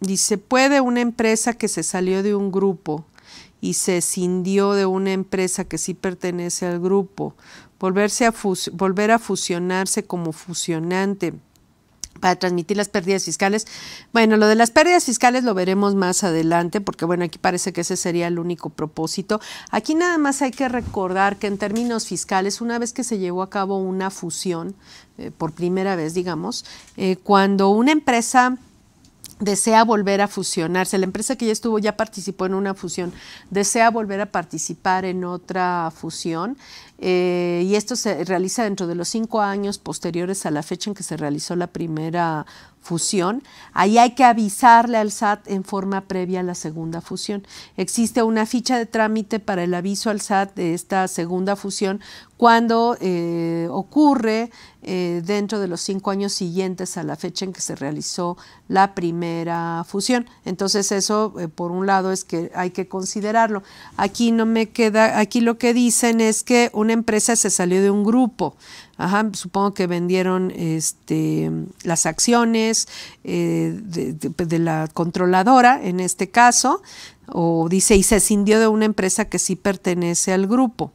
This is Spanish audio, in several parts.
Dice, ¿puede una empresa que se salió de un grupo y se escindió de una empresa que sí pertenece al grupo volverse a volver a fusionarse como fusionante? para transmitir las pérdidas fiscales. Bueno, lo de las pérdidas fiscales lo veremos más adelante, porque bueno, aquí parece que ese sería el único propósito. Aquí nada más hay que recordar que en términos fiscales, una vez que se llevó a cabo una fusión, eh, por primera vez, digamos, eh, cuando una empresa desea volver a fusionarse. La empresa que ya estuvo ya participó en una fusión, desea volver a participar en otra fusión eh, y esto se realiza dentro de los cinco años posteriores a la fecha en que se realizó la primera fusión. Ahí hay que avisarle al SAT en forma previa a la segunda fusión. Existe una ficha de trámite para el aviso al SAT de esta segunda fusión cuando eh, ocurre eh, dentro de los cinco años siguientes a la fecha en que se realizó la primera fusión. Entonces eso, eh, por un lado, es que hay que considerarlo. Aquí no me queda, aquí lo que dicen es que una empresa se salió de un grupo. supongo que vendieron este, las acciones eh, de, la controladora, en este caso, o dice, y se escindió de una empresa que sí pertenece al grupo.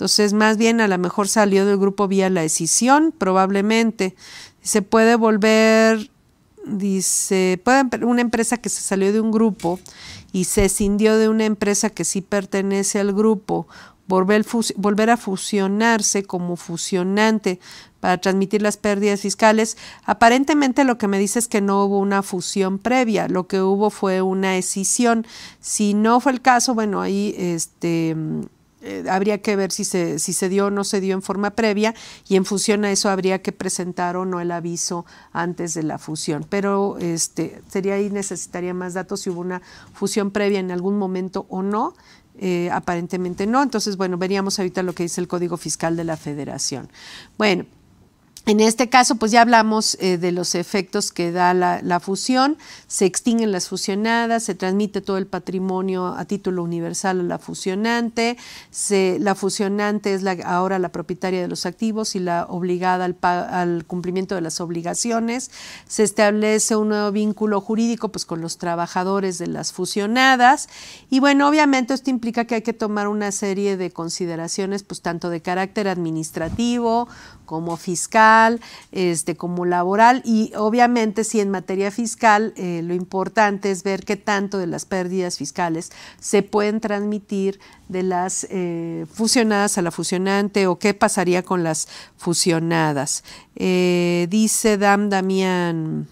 Entonces, más bien a lo mejor salió del grupo vía la decisión, probablemente. Se puede volver, dice, puede, una empresa que se salió de un grupo y se escindió de una empresa que sí pertenece al grupo, volver, volver a fusionarse como fusionante para transmitir las pérdidas fiscales. Aparentemente lo que me dice es que no hubo una fusión previa, lo que hubo fue una escisión. Si no fue el caso, bueno, ahí este eh, habría que ver si se, si se dio o no se dio en forma previa y en función a eso habría que presentar o no el aviso antes de la fusión. Pero este, sería y necesitaría más datos si hubo una fusión previa en algún momento o no. Eh, aparentemente no. Entonces, bueno, veríamos ahorita lo que dice el Código Fiscal de la Federación. Bueno. En este caso, pues ya hablamos eh, de los efectos que da la, fusión, se extinguen las fusionadas, se transmite todo el patrimonio a título universal a la fusionante, la fusionante es ahora la propietaria de los activos y la obligada al, cumplimiento de las obligaciones, se establece un nuevo vínculo jurídico pues, con los trabajadores de las fusionadas y bueno, obviamente esto implica que hay que tomar una serie de consideraciones, pues tanto de carácter administrativo como fiscal, este, como laboral y obviamente si en materia fiscal eh, lo importante es ver qué tanto de las pérdidas fiscales se pueden transmitir de las eh, fusionadas a la fusionante o qué pasaría con las fusionadas. Eh, dice Dam Damián.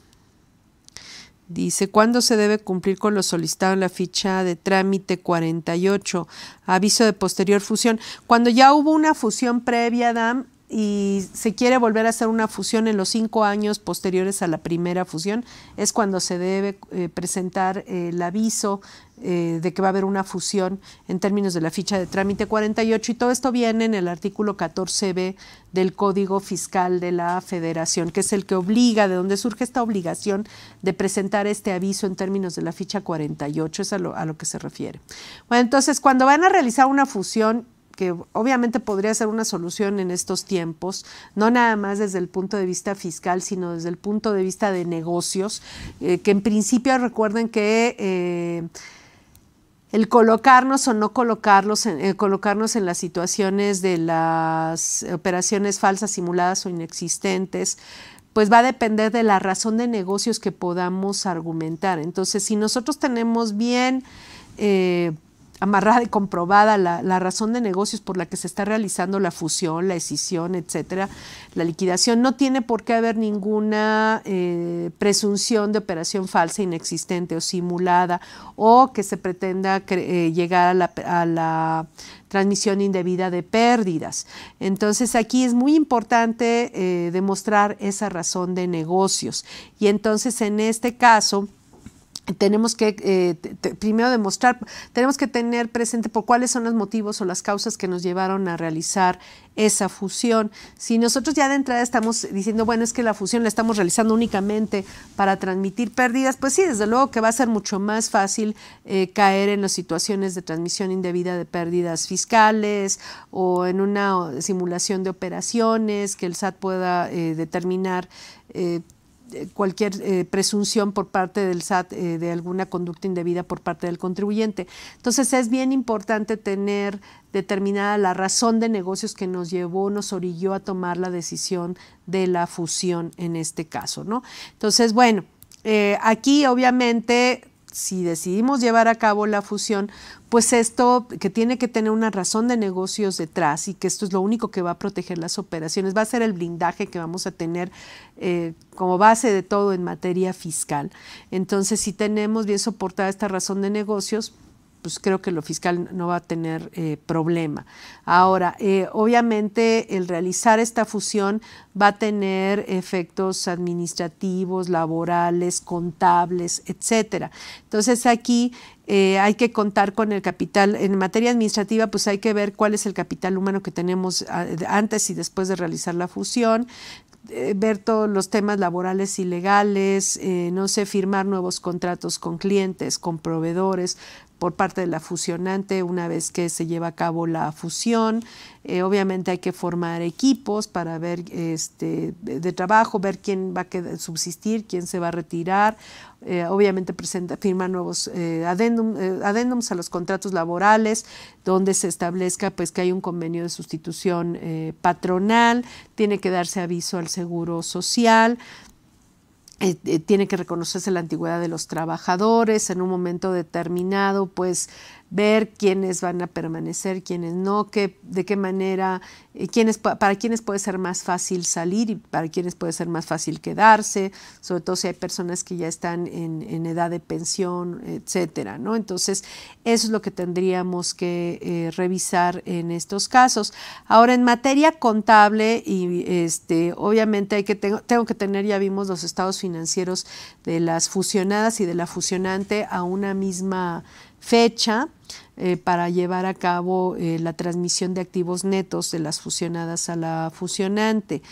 Dice, ¿cuándo se debe cumplir con lo solicitado en la ficha de trámite 48? Aviso de posterior fusión. Cuando ya hubo una fusión previa, Dam, y se quiere volver a hacer una fusión en los cinco años posteriores a la primera fusión, es cuando se debe eh, presentar eh, el aviso eh, de que va a haber una fusión en términos de la ficha de trámite 48 y todo esto viene en el artículo 14b del Código Fiscal de la Federación, que es el que obliga, de donde surge esta obligación de presentar este aviso en términos de la ficha 48, es a lo, a lo que se refiere. Bueno, entonces cuando van a realizar una fusión que obviamente podría ser una solución en estos tiempos, no nada más desde el punto de vista fiscal, sino desde el punto de vista de negocios, eh, que en principio recuerden que... Eh, el colocarnos o no colocarlos eh, colocarnos en las situaciones de las operaciones falsas, simuladas o inexistentes, pues va a depender de la razón de negocios que podamos argumentar. Entonces, si nosotros tenemos bien amarrada y comprobada la, razón de negocios por la que se está realizando la fusión, la escisión, etcétera, la liquidación, no tiene por qué haber ninguna eh, presunción de operación falsa, inexistente o simulada, o que se pretenda eh, llegar a la, transmisión indebida de pérdidas. Entonces aquí es muy importante eh, demostrar esa razón de negocios. Y entonces en este caso, tenemos que eh, primero demostrar, tenemos que tener presente por cuáles son los motivos o las causas que nos llevaron a realizar esa fusión. Si nosotros ya de entrada estamos diciendo, bueno, es que la fusión la estamos realizando únicamente para transmitir pérdidas, pues sí, desde luego que va a ser mucho más fácil eh, caer en las situaciones de transmisión indebida de pérdidas fiscales o en una simulación de operaciones que el SAT pueda eh, determinar eh, cualquier eh, presunción por parte del SAT eh, de alguna conducta indebida por parte del contribuyente. Entonces es bien importante tener determinada la razón de negocios que nos llevó, nos orilló a tomar la decisión de la fusión en este caso, ¿no? Entonces, bueno, aquí obviamente si decidimos llevar a cabo la fusión, pues esto que tiene que tener una razón de negocios detrás y que esto es lo único que va a proteger las operaciones, va a ser el blindaje que vamos a tener eh, como base de todo en materia fiscal. Entonces, si tenemos bien soportada esta razón de negocios, pues creo que lo fiscal no va a tener eh, problema. Ahora, eh, obviamente el realizar esta fusión va a tener efectos administrativos, laborales, contables, etcétera. Entonces aquí eh, hay que contar con el capital. En materia administrativa, pues hay que ver cuál es el capital humano que tenemos ah, antes y después de realizar la fusión ver todos los temas laborales y legales, no sé, firmar nuevos contratos con clientes, con proveedores, por parte de la fusionante una vez que se lleva a cabo la fusión. Eh, obviamente hay que formar equipos para ver este, de trabajo, ver quién va a subsistir, quién se va a retirar. Eh, obviamente presenta, firma nuevos eh, adendums a los contratos laborales, donde se establezca pues, que hay un convenio de sustitución patronal, tiene que darse aviso al seguro social. Eh, eh, tiene que reconocerse la antigüedad de los trabajadores, en un momento determinado, pues ver quiénes van a permanecer, quiénes no, qué, de qué manera, eh, para quiénes puede ser más fácil salir y para quiénes puede ser más fácil quedarse, sobre todo si hay personas que ya están en, edad de pensión, etcétera, ¿no? Entonces, eso es lo que tendríamos que eh, revisar en estos casos. Ahora, en materia contable, y este, obviamente hay que tengo, tengo que tener, ya vimos los estados financieros de las fusionadas y de la fusionante a una misma fecha eh, para llevar a cabo eh, la transmisión de activos netos de las fusionadas a la fusionante.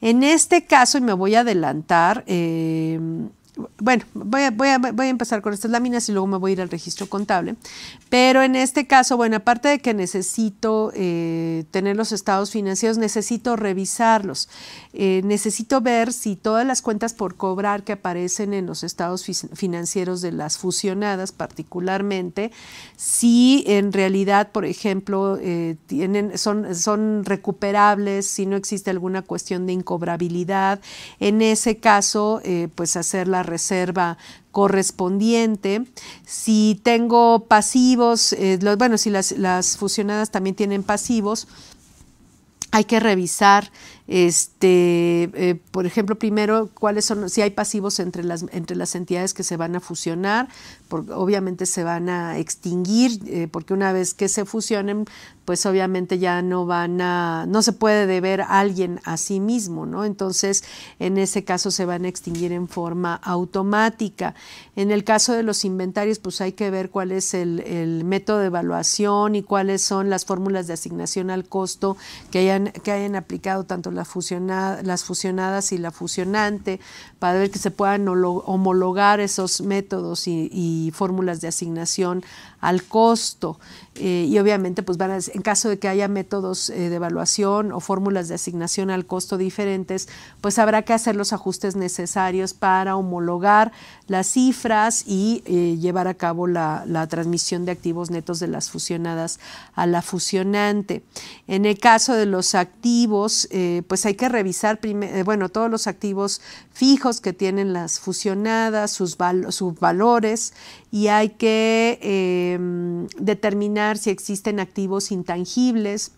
En este caso, y me voy a adelantar, eh, bueno, voy a, voy, empezar con estas láminas y luego me voy a ir al registro contable. Pero en este caso, bueno, aparte de que necesito eh, tener los estados financieros, necesito revisarlos. Eh, necesito ver si todas las cuentas por cobrar que aparecen en los estados financieros de las fusionadas particularmente, si en realidad, por ejemplo, eh, tienen, son, son recuperables, si no existe alguna cuestión de incobrabilidad. En ese caso, pues hacer la reserva correspondiente. Si tengo pasivos, eh, bueno, si las, fusionadas también tienen pasivos, hay que revisar, este, eh, por ejemplo, primero cuáles son, si hay pasivos entre las, entre las entidades que se van a fusionar, porque obviamente se van a extinguir, eh, porque una vez que se fusionen, pues obviamente ya no van a, no se puede deber a alguien a sí mismo, ¿no? Entonces, en ese caso se van a extinguir en forma automática. En el caso de los inventarios, pues hay que ver cuál es el, método de evaluación y cuáles son las fórmulas de asignación al costo que hayan, que hayan aplicado tanto las fusionadas y la fusionante, para ver que se puedan homologar esos métodos y, fórmulas de asignación al costo. Eh, y obviamente, pues van a en caso de que haya métodos eh, de evaluación o fórmulas de asignación al costo diferentes, pues habrá que hacer los ajustes necesarios para homologar las cifras y eh, llevar a cabo la, transmisión de activos netos de las fusionadas a la fusionante. En el caso de los activos, eh, pues hay que revisar bueno, todos los activos fijos que tienen las fusionadas, sus, sus valores y hay que em, determinar si existen activos intangibles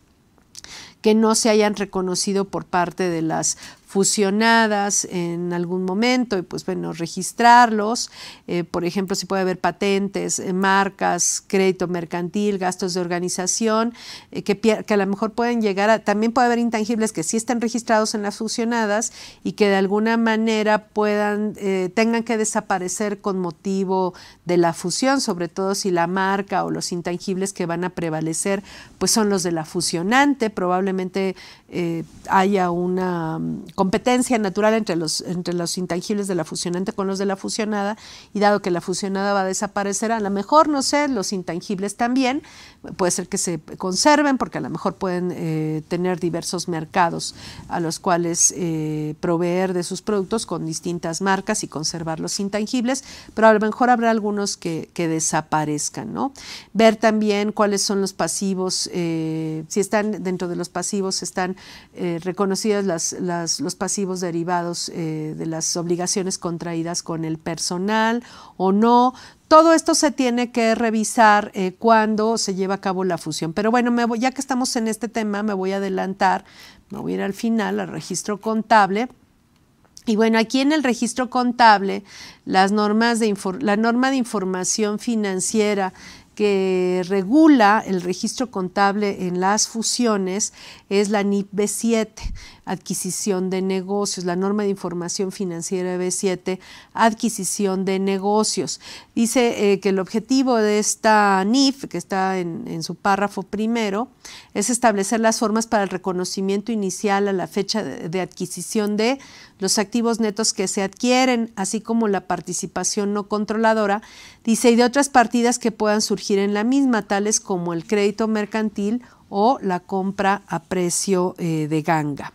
que no se hayan reconocido por parte de las fusionadas en algún momento y pues bueno, registrarlos. Eh, por ejemplo, si puede haber patentes, eh, marcas, crédito mercantil, gastos de organización, eh, que, a lo mejor pueden llegar a, también puede haber intangibles que sí estén registrados en las fusionadas y que de alguna manera puedan, tengan que desaparecer con motivo de la fusión, sobre todo si la marca o los intangibles que van a prevalecer pues son los de la fusionante, probablemente eh, haya una mm, competencia natural entre los, entre los intangibles de la fusionante con los de la fusionada y dado que la fusionada va a desaparecer, a lo mejor, no sé, los intangibles también, puede ser que se conserven porque a lo mejor pueden eh, tener diversos mercados a los cuales eh, proveer de sus productos con distintas marcas y conservar los intangibles, pero a lo mejor habrá algunos que, que desaparezcan, ¿no? Ver también cuáles son los pasivos, si están dentro de los pasivos, están eh, reconocidas los pasivos derivados eh, de las obligaciones contraídas con el personal o no. Todo esto se tiene que revisar eh, cuando se lleva a cabo la fusión. Pero bueno, ya que estamos en este tema, me voy a adelantar, me voy a ir al final, al registro contable. Y bueno, aquí en el registro contable, las normas de la norma de información financiera que regula el registro contable en las fusiones es la NIP B7 adquisición de negocios, la norma de información financiera B7, adquisición de negocios. Dice eh, que el objetivo de esta NIF, que está en, su párrafo primero, es establecer las formas para el reconocimiento inicial a la fecha de, adquisición de los activos netos que se adquieren, así como la participación no controladora, dice, y de otras partidas que puedan surgir en la misma, tales como el crédito mercantil o la compra a precio eh, de ganga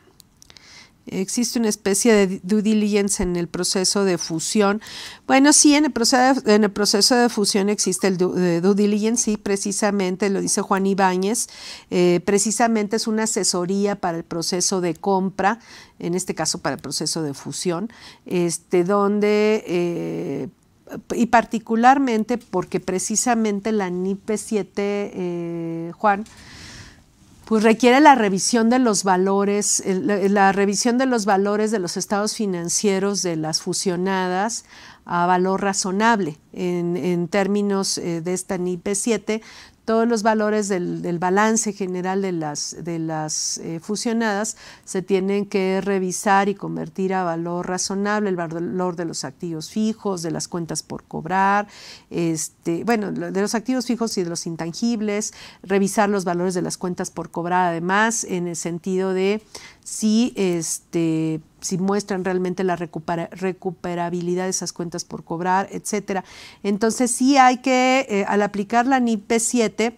existe una especie de due diligence en el proceso de fusión. Bueno, sí, en el proceso de, en el proceso de fusión existe el eh, due, diligence, sí, precisamente, lo dice Juan Ibáñez, eh, precisamente es una asesoría para el proceso de compra, en este caso para el proceso de fusión, este, donde... Eh, y particularmente porque precisamente la nipe 7, Juan, pues requiere la revisión de los valores, la revisión de los valores de los estados financieros de las fusionadas a valor razonable en, en términos eh, de esta NIP 7 todos los valores del, balance general de las, de las eh, fusionadas se tienen que revisar y convertir a valor razonable, el valor de los activos fijos, de las cuentas por cobrar, este, bueno, de los activos fijos y de los intangibles, revisar los valores de las cuentas por cobrar además en el sentido de si, este, si muestran realmente la recuperabilidad de esas cuentas por cobrar, etcétera. Entonces sí hay que, eh, al aplicar la NIP 7,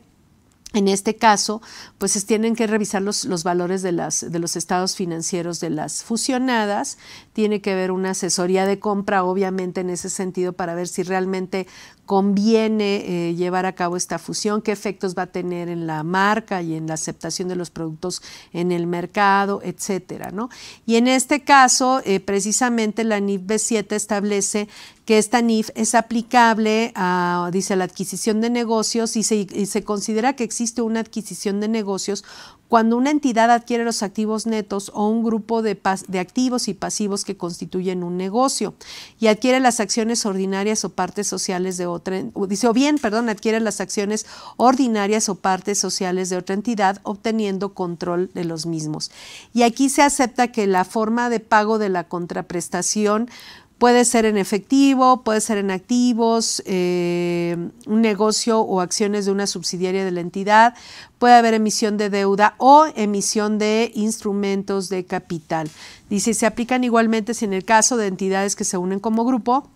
en este caso, pues tienen que revisar los, valores de, las, de, los estados financieros de las fusionadas. Tiene que haber una asesoría de compra, obviamente, en ese sentido, para ver si realmente conviene eh, llevar a cabo esta fusión, qué efectos va a tener en la marca y en la aceptación de los productos en el mercado, etcétera, ¿no? Y en este caso, eh, precisamente la NIF B7 establece que esta NIF es aplicable a, dice, la adquisición de negocios y se, y se considera que existe una adquisición de negocios cuando una entidad adquiere los activos netos o un grupo de, activos y pasivos que constituyen un negocio y adquiere las acciones ordinarias o partes sociales de otra, dice, o bien, perdón, adquiere las acciones ordinarias o partes sociales de otra entidad obteniendo control de los mismos. Y aquí se acepta que la forma de pago de la contraprestación Puede ser en efectivo, puede ser en activos, eh, un negocio o acciones de una subsidiaria de la entidad, puede haber emisión de deuda o emisión de instrumentos de capital. Dice, se aplican igualmente si en el caso de entidades que se unen como grupo,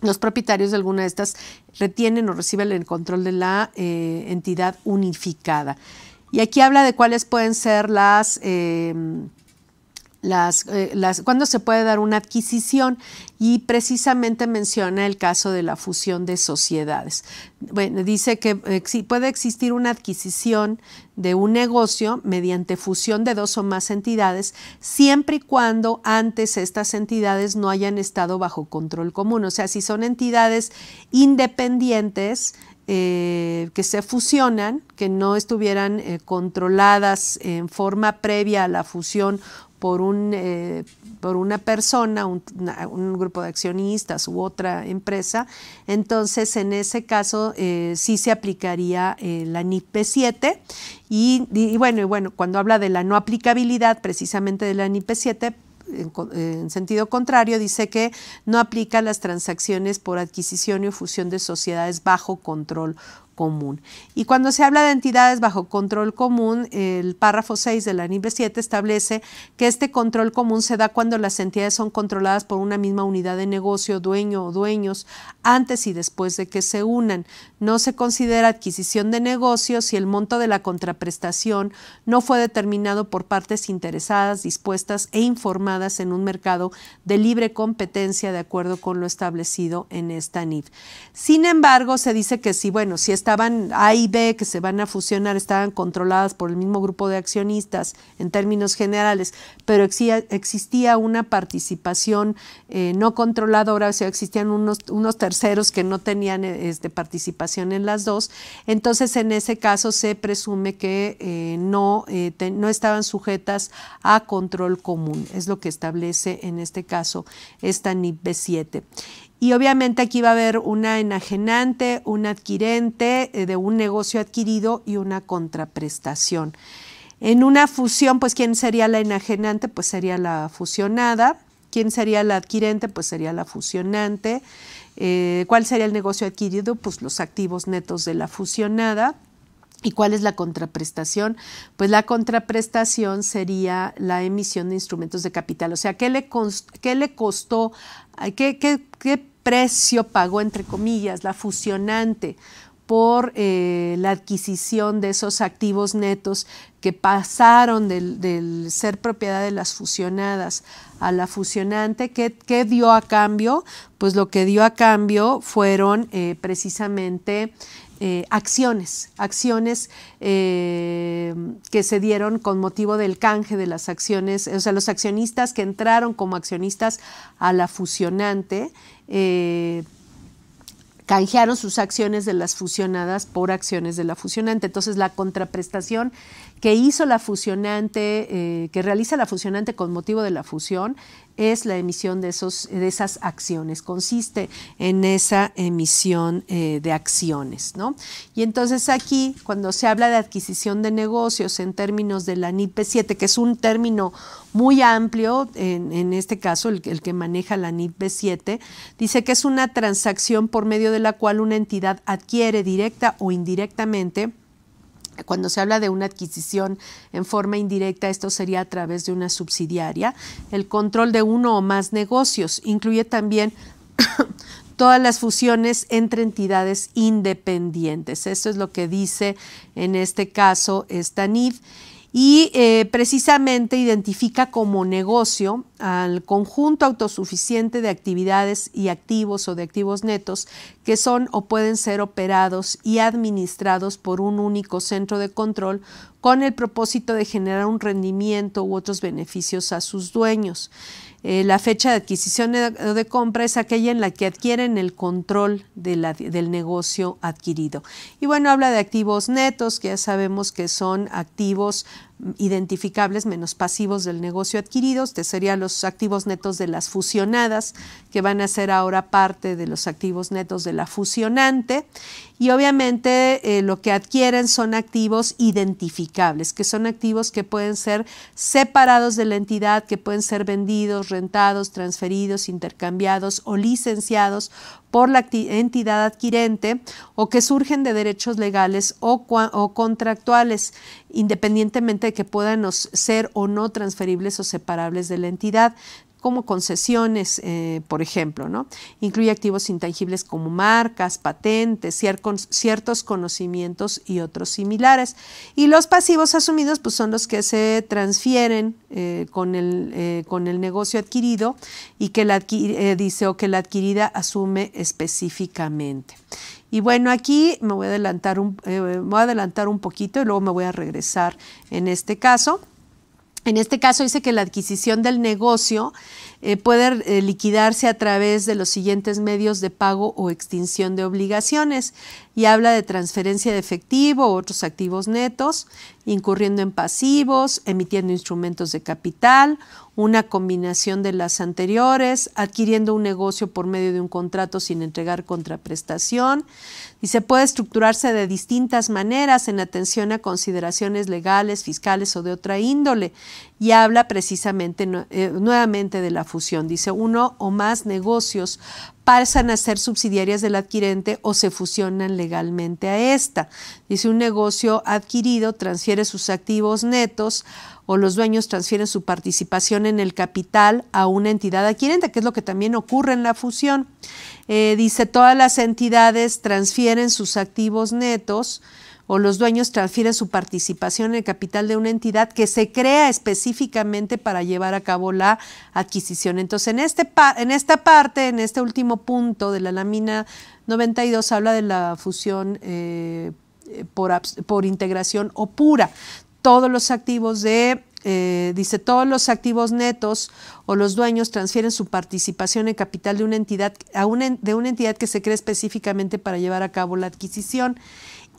los propietarios de alguna de estas retienen o reciben el control de la eh, entidad unificada. Y aquí habla de cuáles pueden ser las... Eh, las, eh, las, cuándo se puede dar una adquisición y precisamente menciona el caso de la fusión de sociedades. Bueno, dice que puede existir una adquisición de un negocio mediante fusión de dos o más entidades, siempre y cuando antes estas entidades no hayan estado bajo control común. O sea, si son entidades independientes, eh, que se fusionan, que no estuvieran eh, controladas en forma previa a la fusión por, un, eh, por una persona, un, grupo de accionistas u otra empresa, entonces en ese caso eh, sí se aplicaría eh, la NIP 7 y, bueno, bueno, cuando habla de la no aplicabilidad precisamente de la NIP 7, en, sentido contrario, dice que no aplica las transacciones por adquisición y fusión de sociedades bajo control común. Y cuando se habla de entidades bajo control común, el párrafo 6 de la NIB 7 establece que este control común se da cuando las entidades son controladas por una misma unidad de negocio, dueño o dueños, antes y después de que se unan. No se considera adquisición de negocios si el monto de la contraprestación no fue determinado por partes interesadas, dispuestas e informadas en un mercado de libre competencia de acuerdo con lo establecido en esta NIB. Sin embargo, se dice que si, bueno, si esta estaban A y B, que se van a fusionar, estaban controladas por el mismo grupo de accionistas en términos generales, pero existía una participación eh, no controladora, o sea, existían unos, unos terceros que no tenían eh, este, participación en las dos. Entonces, en ese caso se presume que eh, no, no estaban sujetas a control común. Es lo que establece en este caso esta NIP B7. Y obviamente aquí va a haber una enajenante, un adquirente eh, de un negocio adquirido y una contraprestación. En una fusión, pues ¿quién sería la enajenante? Pues sería la fusionada. ¿Quién sería la adquirente? Pues sería la fusionante. Eh, ¿Cuál sería el negocio adquirido? Pues los activos netos de la fusionada. ¿Y cuál es la contraprestación? Pues la contraprestación sería la emisión de instrumentos de capital. O sea, ¿qué le, le costó, qué, qué, precio pagó, entre comillas, la fusionante por eh, la adquisición de esos activos netos que pasaron del, ser propiedad de las fusionadas a la fusionante, ¿qué, dio a cambio? Pues lo que dio a cambio fueron eh, precisamente eh, acciones, acciones que se dieron con motivo del canje de las acciones, o sea, los accionistas que entraron como accionistas a la fusionante eh, canjearon sus acciones de las fusionadas por acciones de la fusionante. Entonces la contraprestación que hizo la fusionante, eh, que realiza la fusionante con motivo de la fusión, es la emisión de, de esas acciones, consiste en esa emisión eh, de acciones. Y entonces aquí, cuando se habla de adquisición de negocios en términos de la NIP 7, que es un término muy amplio, en, este caso el, que maneja la NIP 7 dice que es una transacción por medio de la cual una entidad adquiere directa o indirectamente cuando se habla de una adquisición en forma indirecta, esto sería a través de una subsidiaria. El control de uno o más negocios incluye también todas las fusiones entre entidades independientes. Esto es lo que dice en este caso esta NIF y eh, precisamente identifica como negocio al conjunto autosuficiente de actividades y activos o de activos netos que son o pueden ser operados y administrados por un único centro de control con el propósito de generar un rendimiento u otros beneficios a sus dueños. Eh, la fecha de adquisición o de compra es aquella en la que adquieren el control del negocio adquirido. Y bueno, habla de activos netos, que ya sabemos que son activos identificables menos pasivos del negocio adquirido. Este serían los activos netos de las fusionadas, que van a ser ahora parte de los activos netos de la fusionante y obviamente eh, lo que adquieren son activos identificables, que son activos que pueden ser separados de la entidad, que pueden ser vendidos, rentados, transferidos, intercambiados o licenciados por la entidad adquirente o que surgen de derechos legales o, o contractuales, independientemente de que puedan ser o no transferibles o separables de la entidad como concesiones, eh, por ejemplo, ¿no? Incluye activos intangibles como marcas, patentes, ciertos conocimientos y otros similares. Y los pasivos asumidos pues, son los que se transfieren eh, eh, con, el, negocio adquirido y que la dice o que la adquirida asume específicamente. Y bueno, aquí me voy a adelantar un, me voy a adelantar un poquito y luego me voy a regresar en este caso. En este caso dice que la adquisición del negocio eh, puede eh, liquidarse a través de los siguientes medios de pago o extinción de obligaciones y habla de transferencia de efectivo u otros activos netos incurriendo en pasivos, emitiendo instrumentos de capital, una combinación de las anteriores, adquiriendo un negocio por medio de un contrato sin entregar contraprestación y se puede estructurarse de distintas maneras en atención a consideraciones legales, fiscales o de otra índole y habla precisamente eh, nuevamente de la fusión. Dice, uno o más negocios pasan a ser subsidiarias del adquirente o se fusionan legalmente a esta. Dice, un negocio adquirido transfiere sus activos netos o los dueños transfieren su participación en el capital a una entidad adquirente, que es lo que también ocurre en la fusión. Eh, dice, todas las entidades transfieren sus activos netos o los dueños transfieren su participación en el capital de una entidad que se crea específicamente para llevar a cabo la adquisición. Entonces, en, este en esta parte, en este último punto de la lámina 92, habla de la fusión eh, eh, por, integración o pura. Todos los activos de eh, dice, todos los activos netos o los dueños transfieren su participación en capital de una entidad, de una entidad que se crea específicamente para llevar a cabo la adquisición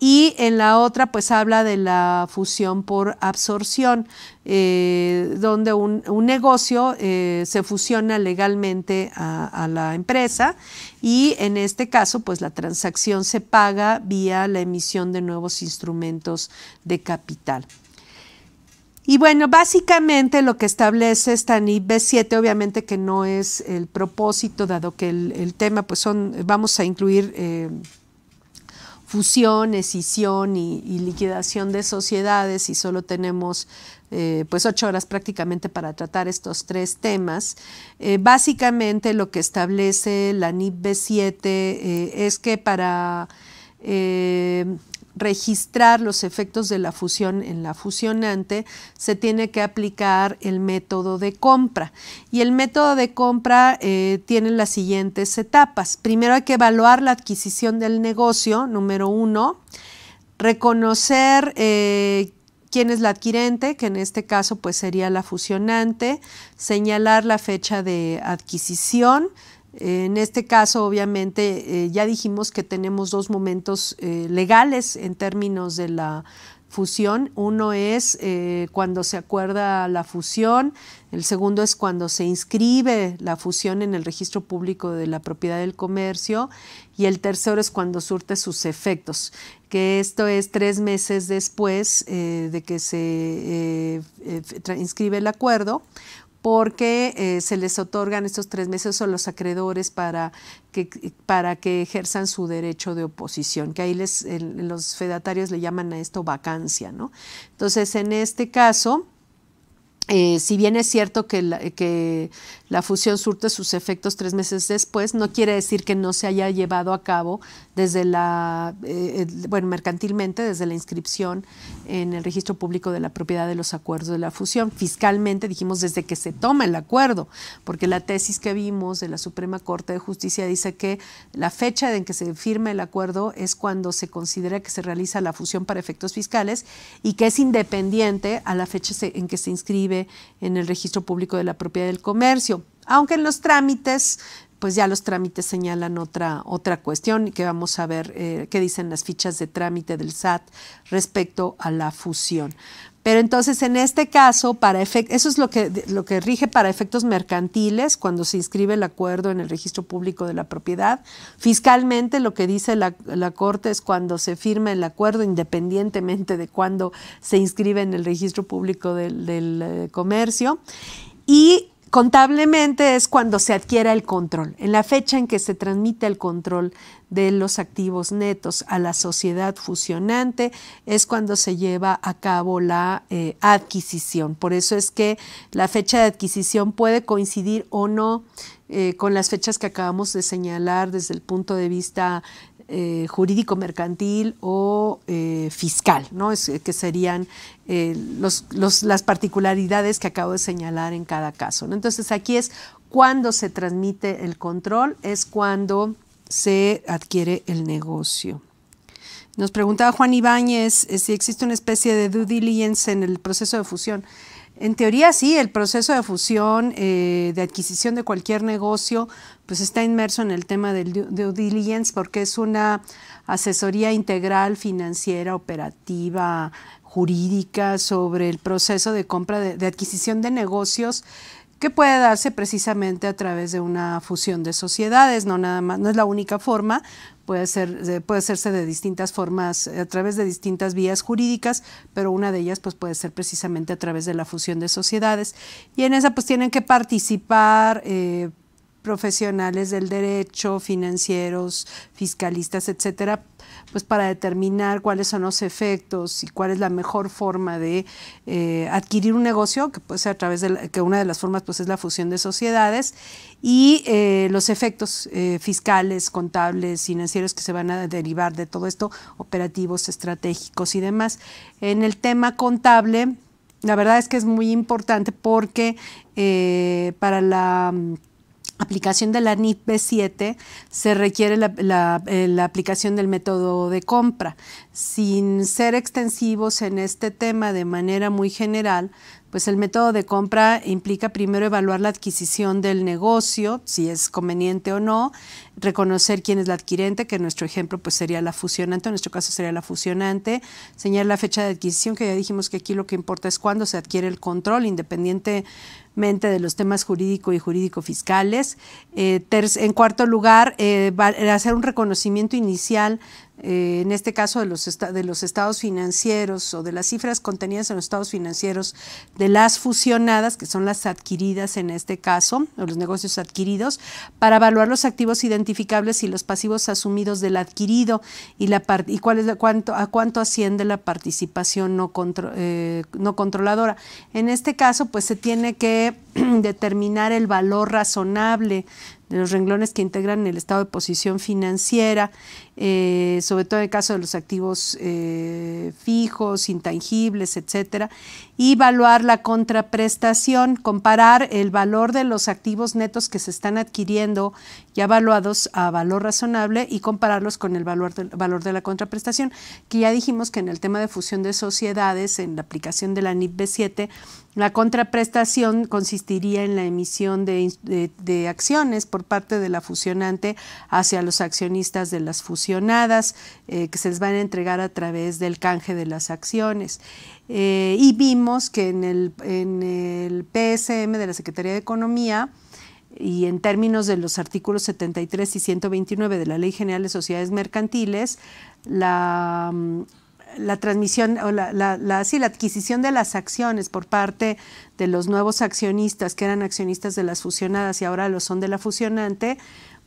y en la otra pues habla de la fusión por absorción, eh, donde un, negocio eh, se fusiona legalmente a, la empresa y en este caso pues la transacción se paga vía la emisión de nuevos instrumentos de capital. Y bueno, básicamente lo que establece esta NIP B7, obviamente que no es el propósito, dado que el, tema, pues son, vamos a incluir... Eh, fusión, escisión y, liquidación de sociedades y solo tenemos eh, pues ocho horas prácticamente para tratar estos tres temas. Eh, básicamente lo que establece la NIP B7 eh, es que para registrar los efectos de la fusión en la fusionante, se tiene que aplicar el método de compra. Y el método de compra eh, tiene las siguientes etapas. Primero hay que evaluar la adquisición del negocio, número uno, reconocer eh, quién es la adquirente, que en este caso pues sería la fusionante, señalar la fecha de adquisición, en este caso, obviamente, eh, ya dijimos que tenemos dos momentos eh, legales en términos de la fusión. Uno es eh, cuando se acuerda la fusión, el segundo es cuando se inscribe la fusión en el registro público de la propiedad del comercio y el tercero es cuando surte sus efectos, que esto es tres meses después de que se inscribe el acuerdo porque eh, se les otorgan estos tres meses a los acreedores para que, para que ejerzan su derecho de oposición, que ahí les, los fedatarios le llaman a esto vacancia. ¿no? Entonces, en este caso, eh, si bien es cierto que que la, fusión surte sus efectos tres meses después, no quiere decir que no se haya llevado a cabo desde la, eh, bueno, mercantilmente, desde la inscripción en el registro público de la propiedad de los acuerdos de la fusión. Fiscalmente, dijimos, desde que se toma el acuerdo, porque la tesis que vimos de la Suprema Corte de Justicia dice que la fecha en que se firma el acuerdo es cuando se considera que se realiza la fusión para efectos fiscales y que es independiente a la fecha en que se inscribe en el registro público de la propiedad del comercio aunque en los trámites pues ya los trámites señalan otra, otra cuestión que vamos a ver eh, qué dicen las fichas de trámite del SAT respecto a la fusión. Pero entonces en este caso, para eso es lo que, lo que rige para efectos mercantiles cuando se inscribe el acuerdo en el registro público de la propiedad. Fiscalmente lo que dice la, Corte es cuando se firma el acuerdo independientemente de cuando se inscribe en el registro público del, eh, comercio. Y Contablemente es cuando se adquiera el control. En la fecha en que se transmite el control de los activos netos a la sociedad fusionante es cuando se lleva a cabo la eh, adquisición. Por eso es que la fecha de adquisición puede coincidir o no eh, con las fechas que acabamos de señalar desde el punto de vista eh, jurídico mercantil o eh, fiscal, ¿no? Es, eh, que serían las particularidades que acabo de señalar en cada caso. Entonces aquí es cuando se transmite el control, es cuando se adquiere el negocio. Nos preguntaba Juan Ibáñez si existe una especie de due diligence en el proceso de fusión. En teoría sí, el proceso de fusión, eh, de adquisición de cualquier negocio, pues está inmerso en el tema del due diligence porque es una asesoría integral, financiera, operativa, jurídica sobre el proceso de compra, de adquisición de negocios que puede darse precisamente a través de una fusión de sociedades, no nada más, no es la única forma, puede ser puede hacerse de distintas formas, a través de distintas vías jurídicas, pero una de ellas pues puede ser precisamente a través de la fusión de sociedades y en esa pues tienen que participar eh, profesionales del derecho, financieros, fiscalistas, etcétera, pues para determinar cuáles son los efectos y cuál es la mejor forma de eh, adquirir un negocio, que puede ser a través de que una de las formas pues es la fusión de sociedades y eh, los efectos eh, fiscales, contables, financieros que se van a derivar de todo esto, operativos, estratégicos y demás. En el tema contable, la verdad es que es muy importante porque para la aplicación de la NIF B7 se requiere eh, la, aplicación del método de compra. Sin ser extensivos en este tema de manera muy general, pues el método de compra implica primero evaluar la adquisición del negocio, si es conveniente o no, reconocer quién es la adquirente, que en nuestro ejemplo pues sería la fusionante, en nuestro caso sería la fusionante, señalar la fecha de adquisición, que ya dijimos que aquí lo que importa es cuándo se adquiere el control, independiente de los temas jurídico y jurídico-fiscales. Eh, en cuarto lugar, eh, a hacer un reconocimiento inicial eh, en este caso de los, de los estados financieros o de las cifras contenidas en los estados financieros de las fusionadas, que son las adquiridas en este caso, o los negocios adquiridos, para evaluar los activos identificables y los pasivos asumidos del adquirido y, la y cuál es cuánto, a cuánto asciende la participación no, eh, no controladora. En este caso, pues se tiene que determinar el valor razonable los renglones que integran el estado de posición financiera, eh, sobre todo en el caso de los activos eh, fijos, intangibles, etcétera, y evaluar la contraprestación, comparar el valor de los activos netos que se están adquiriendo ya evaluados a valor razonable y compararlos con el valor de, la contraprestación, que ya dijimos que en el tema de fusión de sociedades, en la aplicación de la NIP B7, la contraprestación consistiría en la emisión de, acciones por parte de la fusionante hacia los accionistas de las fusionadas, eh, que se les van a entregar a través del canje de las acciones. Eh, y vimos que en el PSM de la Secretaría de Economía, y en términos de los artículos 73 y 129 de la Ley General de Sociedades Mercantiles, la, mm, la transmisión o la, la adquisición de las acciones por parte de los nuevos accionistas que eran accionistas de las fusionadas y ahora lo son de la fusionante,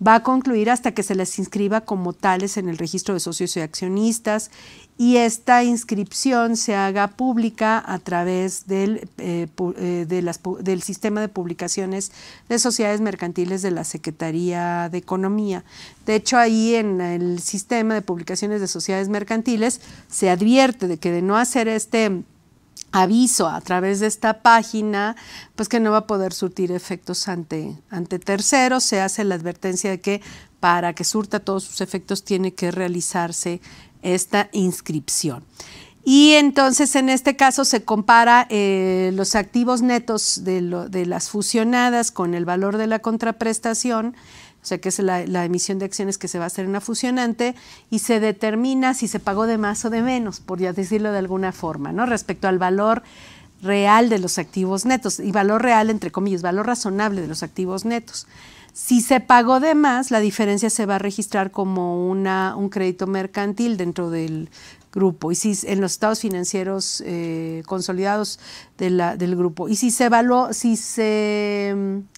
va a concluir hasta que se les inscriba como tales en el registro de socios y accionistas y esta inscripción se haga pública a través del, eh, eh, del sistema de publicaciones de sociedades mercantiles de la Secretaría de Economía. De hecho, ahí en el sistema de publicaciones de sociedades mercantiles se advierte de que de no hacer este aviso a través de esta página, pues que no va a poder surtir efectos ante, ante terceros. Se hace la advertencia de que para que surta todos sus efectos tiene que realizarse esta inscripción. Y entonces en este caso se compara eh, los activos netos de, de las fusionadas con el valor de la contraprestación o sea, que es la, emisión de acciones que se va a hacer en la fusionante, y se determina si se pagó de más o de menos, por ya decirlo de alguna forma, ¿no? Respecto al valor real de los activos netos, y valor real, entre comillas, valor razonable de los activos netos. Si se pagó de más, la diferencia se va a registrar como una, un crédito mercantil dentro del grupo y si en los estados financieros eh, consolidados del grupo y si se evaluó, si se mm,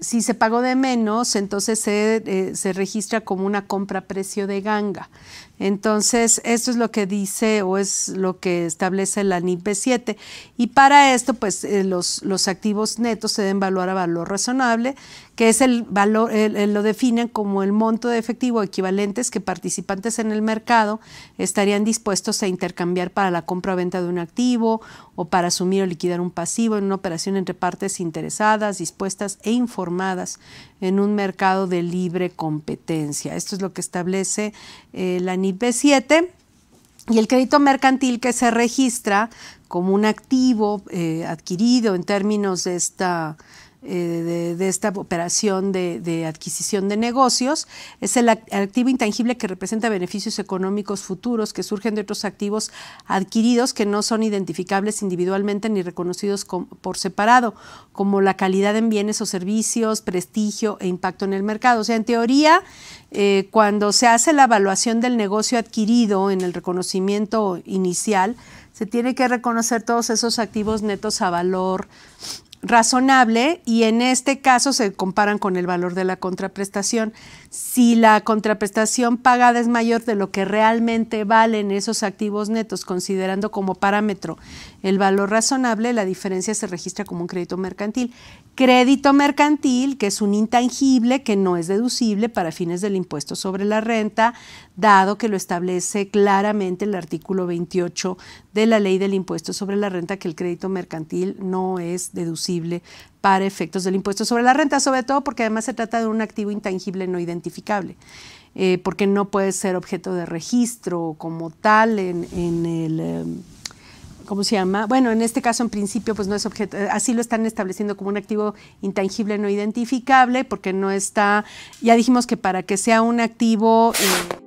si se pagó de menos, entonces se, eh, se registra como una compra precio de ganga. Entonces, esto es lo que dice o es lo que establece la NIP 7. Y para esto, pues eh, los, los, activos netos se deben valorar a valor razonable, que es el valor, lo definen como el monto de efectivo equivalentes que participantes en el mercado estarían dispuestos a intercambiar para la compra o venta de un activo o para asumir o liquidar un pasivo en una operación entre partes interesadas, dispuestas e informadas en un mercado de libre competencia. Esto es lo que establece eh, la ip 7 y el crédito mercantil que se registra como un activo eh, adquirido en términos de esta eh, de, esta operación de, adquisición de negocios. Es el activo intangible que representa beneficios económicos futuros que surgen de otros activos adquiridos que no son identificables individualmente ni reconocidos por separado, como la calidad en bienes o servicios, prestigio e impacto en el mercado. O sea, en teoría, eh, cuando se hace la evaluación del negocio adquirido en el reconocimiento inicial, se tiene que reconocer todos esos activos netos a valor razonable y en este caso se comparan con el valor de la contraprestación. Si la contraprestación pagada es mayor de lo que realmente valen esos activos netos, considerando como parámetro el valor razonable, la diferencia se registra como un crédito mercantil. Crédito mercantil, que es un intangible que no es deducible para fines del impuesto sobre la renta, dado que lo establece claramente el artículo 28 de la ley del impuesto sobre la renta, que el crédito mercantil no es deducible para efectos del impuesto sobre la renta, sobre todo porque además se trata de un activo intangible no identificable. Eh, porque no puede ser objeto de registro como tal en, el... Em, ¿cómo se llama? Bueno, en este caso, en principio, pues no es objeto, eh, así lo están estableciendo como un activo intangible no identificable, porque no está, ya dijimos que para que sea un activo... Eh,